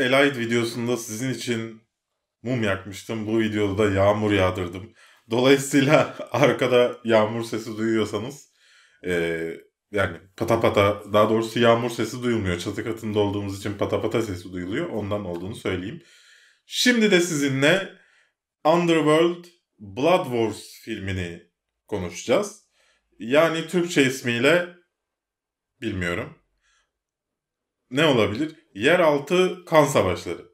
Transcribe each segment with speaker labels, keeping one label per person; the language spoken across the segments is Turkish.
Speaker 1: Elite videosunda sizin için mum yakmıştım. Bu videoda da yağmur yağdırdım. Dolayısıyla arkada yağmur sesi duyuyorsanız e, yani pata pata daha doğrusu yağmur sesi duyulmuyor. Çatı katında olduğumuz için pata pata sesi duyuluyor. Ondan olduğunu söyleyeyim. Şimdi de sizinle Underworld Blood Wars filmini konuşacağız. Yani Türkçe ismiyle bilmiyorum ne olabilir? Yeraltı kan savaşları.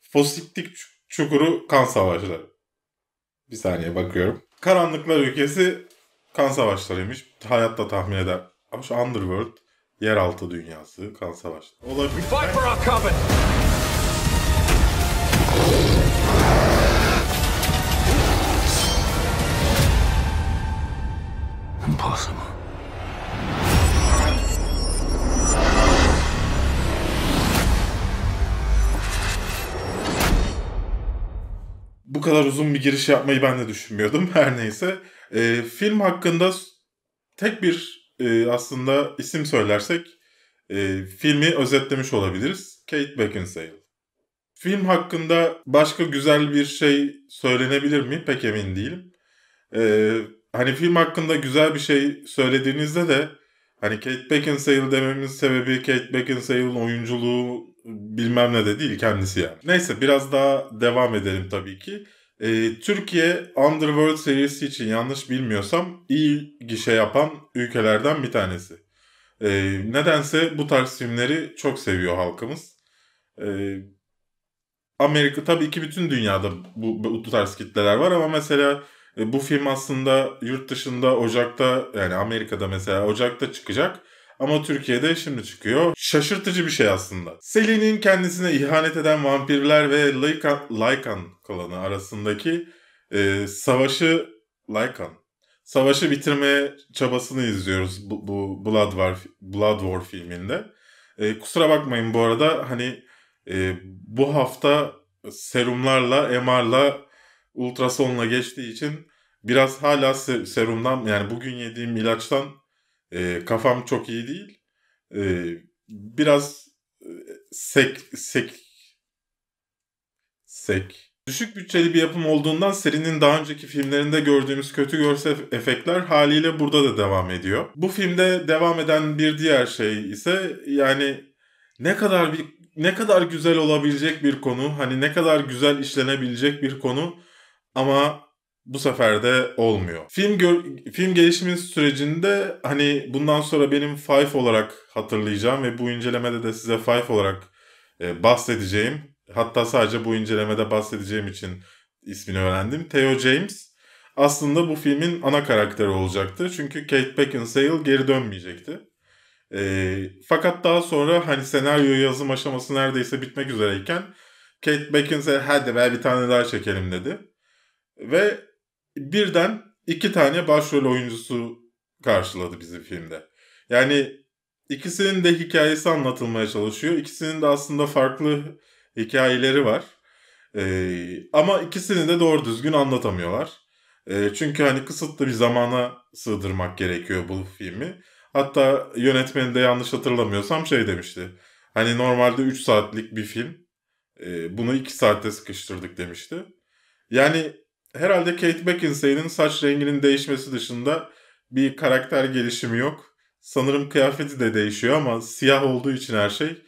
Speaker 1: Fositlik çukuru kan savaşları. Bir saniye bakıyorum. Karanlıklar ülkesi kan savaşlarıymış. Hayatta tahmin eder. Ama şu Underworld yeraltı dünyası kan savaşları. Olabilir. kadar uzun bir giriş yapmayı ben de düşünmüyordum. Her neyse. E, film hakkında tek bir e, aslında isim söylersek e, filmi özetlemiş olabiliriz. Kate Beckinsale. Film hakkında başka güzel bir şey söylenebilir mi? Pek emin değilim. Ee, hani film hakkında güzel bir şey söylediğinizde de hani Kate Beckinsale dememin sebebi Kate Beckinsale'ın oyunculuğu bilmem ne de değil kendisi yani. Neyse biraz daha devam edelim tabii ki. E, Türkiye Underworld serisi için yanlış bilmiyorsam iyi gişe yapan ülkelerden bir tanesi. E, nedense bu tarz filmleri çok seviyor halkımız. E, Amerika tabii ki bütün dünyada bu, bu tarz kitleler var ama mesela e, bu film aslında yurt dışında Ocak'ta yani Amerika'da mesela Ocak'ta çıkacak. Ama Türkiye'de şimdi çıkıyor. Şaşırtıcı bir şey aslında. Selin'in kendisine ihanet eden vampirler ve Lycan, Lycan klanı arasındaki e, savaşı Lycan savaşı bitirmeye çabasını izliyoruz bu, bu Blood War Blood War filminde. E, kusura bakmayın bu arada hani e, bu hafta serumlarla, MR'la, ultrasonla geçtiği için biraz hala serumdan yani bugün yediğim ilaçtan e, kafam çok iyi değil. Ee, e, biraz sek sek sek. Düşük bütçeli bir yapım olduğundan serinin daha önceki filmlerinde gördüğümüz kötü görsel efektler haliyle burada da devam ediyor. Bu filmde devam eden bir diğer şey ise yani ne kadar bir ne kadar güzel olabilecek bir konu, hani ne kadar güzel işlenebilecek bir konu ama bu sefer de olmuyor. Film gör- film gelişimi sürecinde hani bundan sonra benim Five olarak hatırlayacağım ve bu incelemede de size Five olarak e, bahsedeceğim. Hatta sadece bu incelemede bahsedeceğim için ismini öğrendim. Theo James aslında bu filmin ana karakteri olacaktı. Çünkü Kate Beckinsale geri dönmeyecekti. E, fakat daha sonra hani senaryo yazım aşaması neredeyse bitmek üzereyken Kate Beckinsale hadi be bir tane daha çekelim dedi. Ve birden iki tane başrol oyuncusu karşıladı bizi filmde. Yani ikisinin de hikayesi anlatılmaya çalışıyor. İkisinin de aslında farklı hikayeleri var. Ee, ama ikisini de doğru düzgün anlatamıyorlar. Ee, çünkü hani kısıtlı bir zamana sığdırmak gerekiyor bu filmi. Hatta yönetmeni de yanlış hatırlamıyorsam şey demişti. Hani normalde 3 saatlik bir film. E, bunu 2 saatte sıkıştırdık demişti. Yani herhalde Kate Beckinsale'in saç renginin değişmesi dışında bir karakter gelişimi yok. Sanırım kıyafeti de değişiyor ama siyah olduğu için her şey.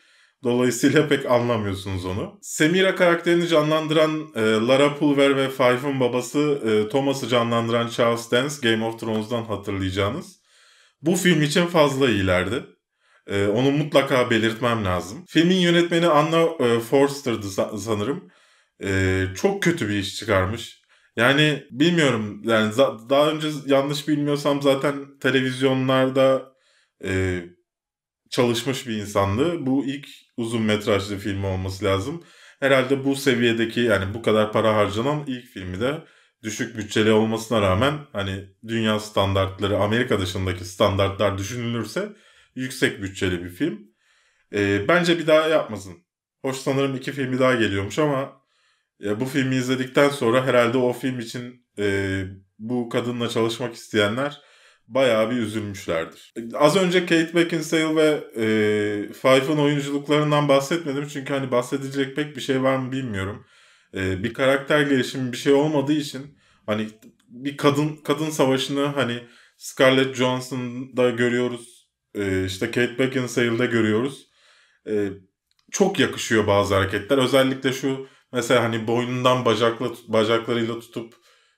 Speaker 1: Dolayısıyla pek anlamıyorsunuz onu. Semira karakterini canlandıran e, Lara Pulver ve Five'ın babası e, Thomas'ı canlandıran Charles Dance Game of Thrones'dan hatırlayacağınız. Bu film için fazla iyilerdi. E, onu mutlaka belirtmem lazım. Filmin yönetmeni Anna e, Forster'dı sanırım. E, çok kötü bir iş çıkarmış. Yani bilmiyorum yani daha önce yanlış bilmiyorsam zaten televizyonlarda e, çalışmış bir insandı. Bu ilk uzun metrajlı filmi olması lazım. Herhalde bu seviyedeki yani bu kadar para harcanan ilk filmi de düşük bütçeli olmasına rağmen hani dünya standartları Amerika dışındaki standartlar düşünülürse yüksek bütçeli bir film. E, bence bir daha yapmasın. Hoş sanırım iki filmi daha geliyormuş ama ya bu filmi izledikten sonra herhalde o film için e, bu kadınla çalışmak isteyenler bayağı bir üzülmüşlerdir. Az önce Kate Beckinsale ve e, Fife'ın oyunculuklarından bahsetmedim. Çünkü hani bahsedecek pek bir şey var mı bilmiyorum. E, bir karakter gelişimi bir şey olmadığı için hani bir kadın kadın savaşını hani Scarlett Johansson'da görüyoruz. E, işte Kate Beckinsale'da görüyoruz. E, çok yakışıyor bazı hareketler. Özellikle şu Mesela hani boynundan bacakla bacaklarıyla tutup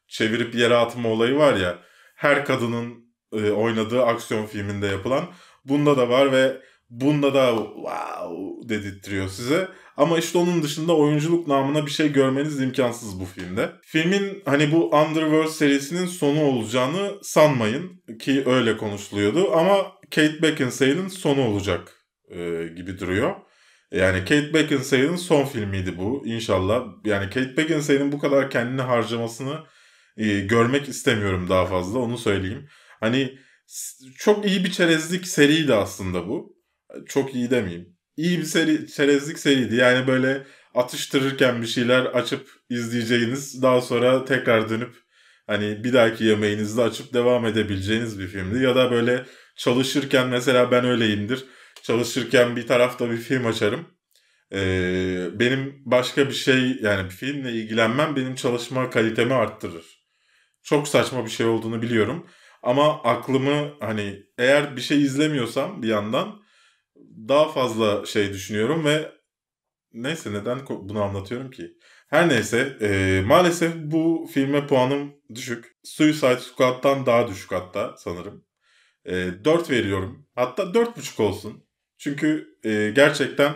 Speaker 1: çevirip yere atma olayı var ya. Her kadının e, oynadığı aksiyon filminde yapılan. Bunda da var ve bunda da wow dedirtiyor size. Ama işte onun dışında oyunculuk namına bir şey görmeniz imkansız bu filmde. Filmin hani bu Underworld serisinin sonu olacağını sanmayın ki öyle konuşuluyordu ama Kate Beckinsale'in sonu olacak e, gibi duruyor. Yani Kate Beckinsale'in son filmiydi bu inşallah. Yani Kate Beckinsale'in bu kadar kendini harcamasını e, görmek istemiyorum daha fazla onu söyleyeyim. Hani çok iyi bir çerezlik seriydi aslında bu. Çok iyi demeyeyim. İyi bir seri, çerezlik seriydi. Yani böyle atıştırırken bir şeyler açıp izleyeceğiniz daha sonra tekrar dönüp hani bir dahaki yemeğinizde açıp devam edebileceğiniz bir filmdi. Ya da böyle çalışırken mesela ben öyleyimdir çalışırken bir tarafta bir film açarım. Ee, benim başka bir şey yani bir filmle ilgilenmem benim çalışma kalitemi arttırır. Çok saçma bir şey olduğunu biliyorum. Ama aklımı hani eğer bir şey izlemiyorsam bir yandan daha fazla şey düşünüyorum ve neyse neden bunu anlatıyorum ki? Her neyse e, maalesef bu filme puanım düşük. Suicide Squad'dan daha düşük hatta sanırım. E, 4 veriyorum. Hatta 4.5 olsun. Çünkü e, gerçekten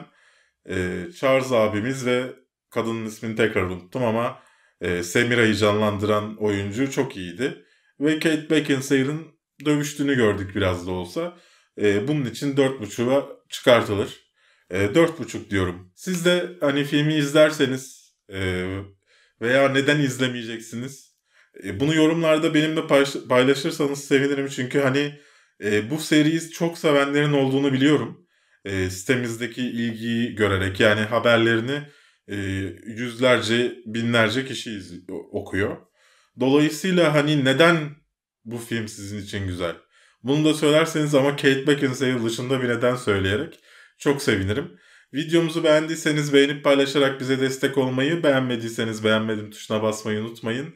Speaker 1: e, Charles abimiz ve kadının ismini tekrar unuttum ama e, Semira'yı canlandıran oyuncu çok iyiydi. Ve Kate Beckinsale'ın dövüştüğünü gördük biraz da olsa. E, bunun için 4.5'a çıkartılır. E, 4.5 diyorum. Siz de hani filmi izlerseniz e, veya neden izlemeyeceksiniz? E, bunu yorumlarda benimle paylaş- paylaşırsanız sevinirim. Çünkü hani e, bu seriyi çok sevenlerin olduğunu biliyorum e, sitemizdeki ilgiyi görerek yani haberlerini e, yüzlerce binlerce kişi iz- okuyor. Dolayısıyla hani neden bu film sizin için güzel? Bunu da söylerseniz ama Kate Beckinsale dışında bir neden söyleyerek çok sevinirim. Videomuzu beğendiyseniz beğenip paylaşarak bize destek olmayı, beğenmediyseniz beğenmedim tuşuna basmayı unutmayın.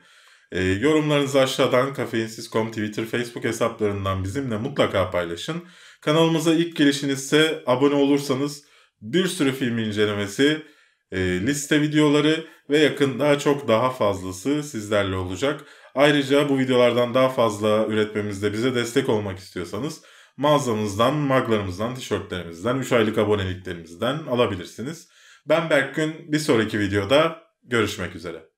Speaker 1: E, yorumlarınızı aşağıdan kafeinsiz.com, Twitter, Facebook hesaplarından bizimle mutlaka paylaşın. Kanalımıza ilk gelişinizse abone olursanız bir sürü film incelemesi, e, liste videoları ve yakında çok daha fazlası sizlerle olacak. Ayrıca bu videolardan daha fazla üretmemizde bize destek olmak istiyorsanız mağazamızdan, maglarımızdan, tişörtlerimizden, 3 aylık aboneliklerimizden alabilirsiniz. Ben Berkgün, bir sonraki videoda görüşmek üzere.